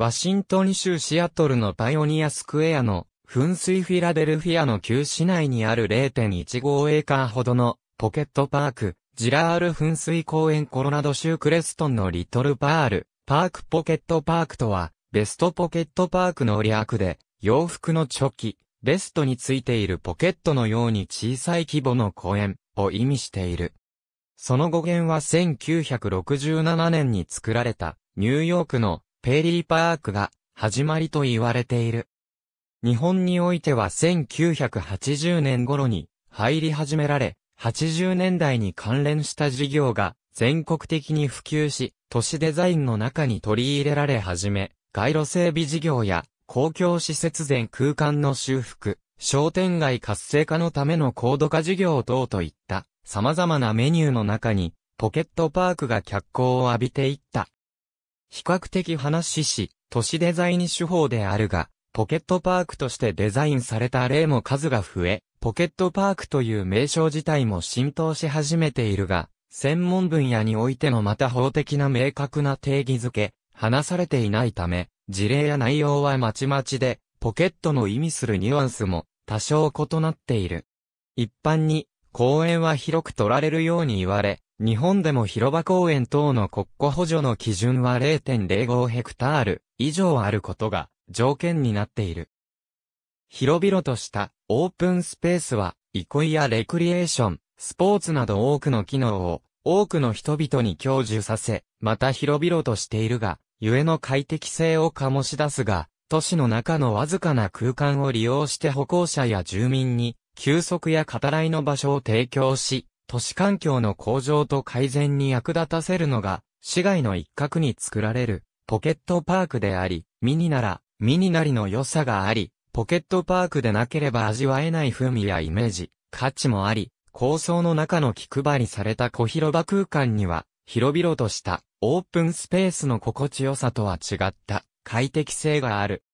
ワシントン州シアトルのパイオニアスクエアの噴水フィラデルフィアの旧市内にある0.15エーカーほどのポケットパーク、ジラール噴水公園コロラド州クレストンのリトルパール、パークポケットパークとは、ベストポケットパークの略で、洋服のチョキ、ベストについているポケットのように小さい規模の公園を意味している。その語源は1967年に作られたニューヨークのペリーパークが始まりと言われている。日本においては1980年頃に入り始められ、80年代に関連した事業が全国的に普及し、都市デザインの中に取り入れられ始め、街路整備事業や公共施設全空間の修復、商店街活性化のための高度化事業等といった様々なメニューの中にポケットパークが脚光を浴びていった。比較的話しし、都市デザイン手法であるが、ポケットパークとしてデザインされた例も数が増え、ポケットパークという名称自体も浸透し始めているが、専門分野においてのまた法的な明確な定義づけ、話されていないため、事例や内容はまちまちで、ポケットの意味するニュアンスも多少異なっている。一般に、公園は広く取られるように言われ、日本でも広場公園等の国庫補助の基準は0.05ヘクタール以上あることが条件になっている。広々としたオープンスペースは憩いやレクリエーション、スポーツなど多くの機能を多くの人々に享受させ、また広々としているが、ゆえの快適性を醸し出すが、都市の中のわずかな空間を利用して歩行者や住民に休息や語らいの場所を提供し、都市環境の向上と改善に役立たせるのが、市街の一角に作られるポケットパークであり、ミニなら、ミニなりの良さがあり、ポケットパークでなければ味わえない風味やイメージ、価値もあり、構想の中の気配りされた小広場空間には、広々としたオープンスペースの心地よさとは違った快適性がある。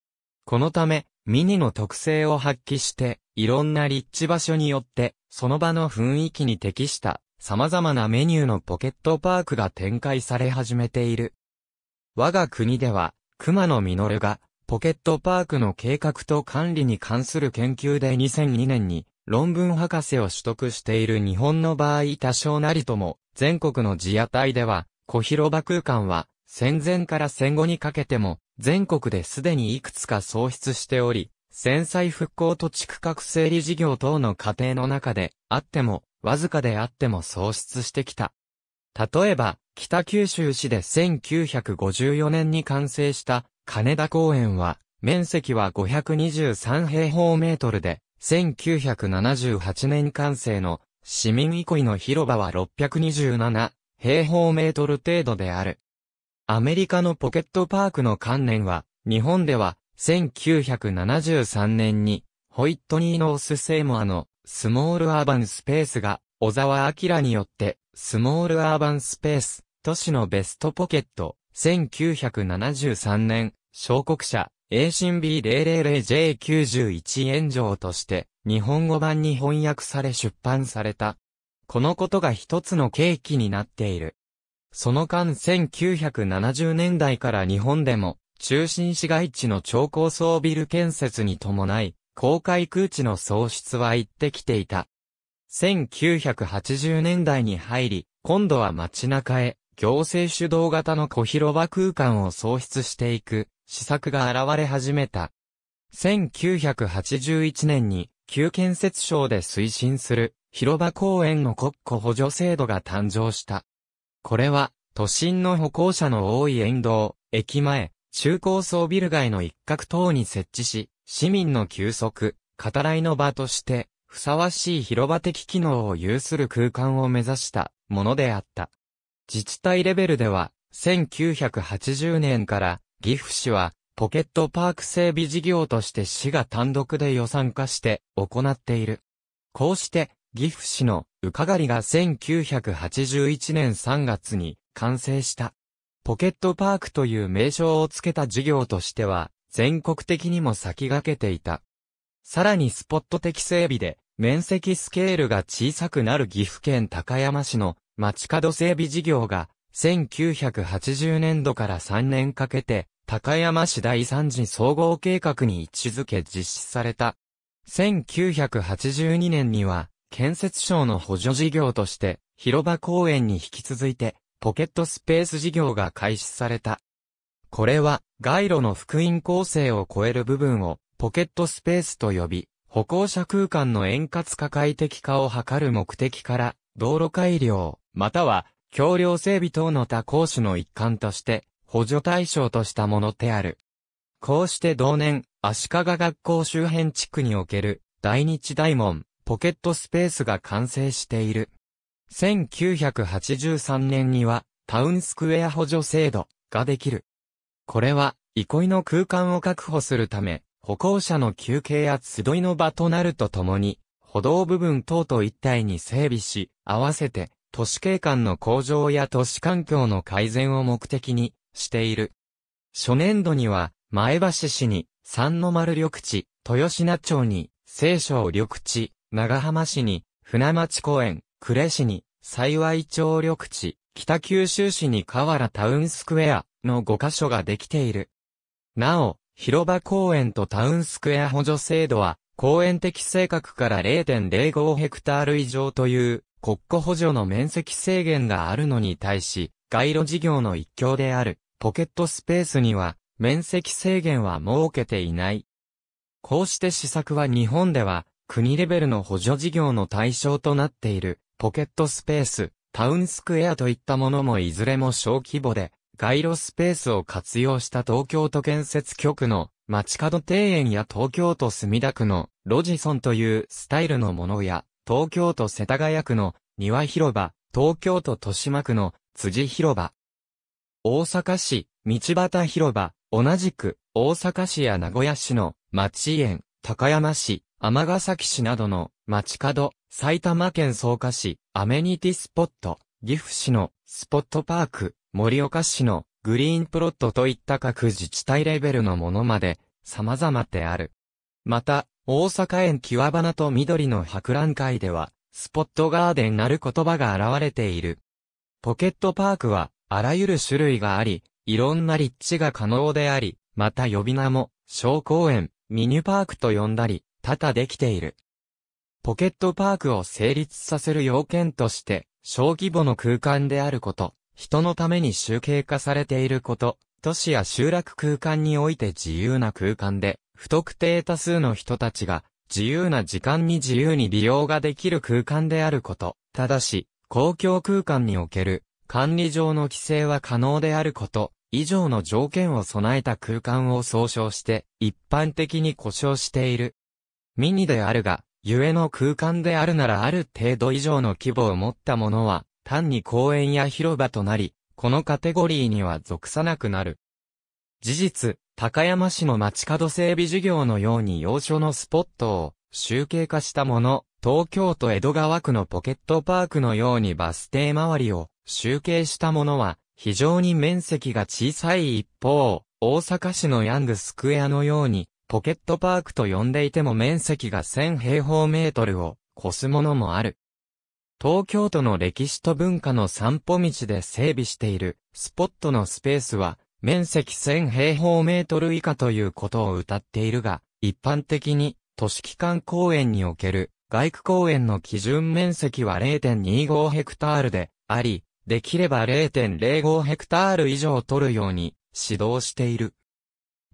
このため、ミニの特性を発揮して、いろんな立地場所によってその場の雰囲気に適した様々なメニューのポケットパークが展開され始めている。我が国では、熊野実がポケットパークの計画と管理に関する研究で2002年に論文博士を取得している日本の場合多少なりとも全国の自野隊では小広場空間は戦前から戦後にかけても全国ですでにいくつか創出しており戦災復興と地区画整理事業等の過程の中で、あっても、わずかであっても創出してきた。例えば、北九州市で1954年に完成した金田公園は、面積は523平方メートルで、1978年完成の市民憩いの広場は627平方メートル程度である。アメリカのポケットパークの観念は、日本では1973年に、ホイットニー・ノース・セイモアの、スモール・アーバン・スペースが、小沢明によって、スモール・アーバン・スペース、都市のベストポケット、1973年、小国社、a c B000J91 炎上として、日本語版に翻訳され出版された。このことが一つの契機になっている。その間1970年代から日本でも、中心市街地の超高層ビル建設に伴い、公開空地の創出は行ってきていた。1980年代に入り、今度は街中へ、行政主導型の小広場空間を創出していく、施策が現れ始めた。1981年に、旧建設省で推進する、広場公園の国庫補助制度が誕生した。これは、都心の歩行者の多い沿道、駅前、中高層ビル街の一角等に設置し、市民の休息、語らいの場として、ふさわしい広場的機能を有する空間を目指したものであった。自治体レベルでは、1980年から岐阜市はポケットパーク整備事業として市が単独で予算化して行っている。こうして、岐阜市のうかがりが1981年3月に完成した。ポケットパークという名称をつけた事業としては、全国的にも先駆けていた。さらにスポット的整備で、面積スケールが小さくなる岐阜県高山市の街角整備事業が、1980年度から3年かけて、高山市第3次総合計画に位置づけ実施された。1982年には、建設省の補助事業として、広場公園に引き続いて、ポケットスペース事業が開始された。これは、街路の福音構成を超える部分を、ポケットスペースと呼び、歩行者空間の円滑化快適化を図る目的から、道路改良、または、橋梁整備等の他講師の一環として、補助対象としたものである。こうして同年、足利学校周辺地区における、大日大門、ポケットスペースが完成している。1983年には、タウンスクエア補助制度ができる。これは、憩いの空間を確保するため、歩行者の休憩や集いの場となるとともに、歩道部分等と一体に整備し、合わせて、都市景観の向上や都市環境の改善を目的にしている。初年度には、前橋市に三の丸緑地、豊品町に清少緑地、長浜市に船町公園、呉市に、幸い町緑地、北九州市に河原タウンスクエアの5カ所ができている。なお、広場公園とタウンスクエア補助制度は、公園的性格から0.05ヘクタール以上という国庫補助の面積制限があるのに対し、街路事業の一強であるポケットスペースには面積制限は設けていない。こうして施策は日本では国レベルの補助事業の対象となっている。ポケットスペース、タウンスクエアといったものもいずれも小規模で、街路スペースを活用した東京都建設局の街角庭園や東京都墨田区のロジソンというスタイルのものや、東京都世田谷区の庭広場、東京都豊島区の辻広場。大阪市、道端広場、同じく、大阪市や名古屋市の町園、高山市、尼崎市などの街角、埼玉県草加市、アメニティスポット、岐阜市のスポットパーク、盛岡市のグリーンプロットといった各自治体レベルのものまで様々である。また、大阪園キワバナと緑の博覧会では、スポットガーデンなる言葉が現れている。ポケットパークは、あらゆる種類があり、いろんな立地が可能であり、また呼び名も、小公園、ミニパークと呼んだり、多々できている。ポケットパークを成立させる要件として、小規模の空間であること、人のために集計化されていること、都市や集落空間において自由な空間で、不特定多数の人たちが、自由な時間に自由に利用ができる空間であること、ただし、公共空間における、管理上の規制は可能であること、以上の条件を備えた空間を総称して、一般的に故障している。ミニであるが、ゆえの空間であるならある程度以上の規模を持ったものは、単に公園や広場となり、このカテゴリーには属さなくなる。事実、高山市の街角整備事業のように要所のスポットを集計化したもの、東京都江戸川区のポケットパークのようにバス停周りを集計したものは非常に面積が小さい一方、大阪市のヤングスクエアのようにポケットパークと呼んでいても面積が1000平方メートルを越すものもある。東京都の歴史と文化の散歩道で整備しているスポットのスペースは面積1000平方メートル以下ということを謳っているが、一般的に都市機関公園における外区公園の基準面積は0.25ヘクタールであり、できれば0.05ヘクタール以上取るように指導している。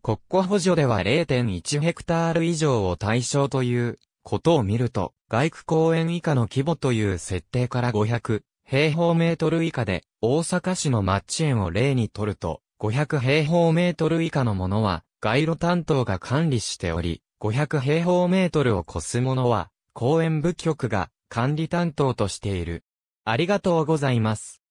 国庫補助では0.1ヘクタール以上を対象ということを見ると、外区公園以下の規模という設定から500平方メートル以下で、大阪市のマッチ園を例にとると、500平方メートル以下のものは、街路担当が管理しており、500平方メートルを超すものは、公園部局が管理担当としている。ありがとうございます。